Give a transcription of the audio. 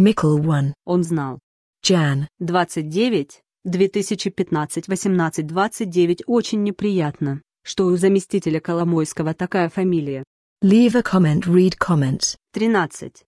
Микл 1. Он знал. Чан. 29. 2015 18 29 очень неприятно, что у заместителя Коломойского такая фамилия. Leave a comment, read comments. 13.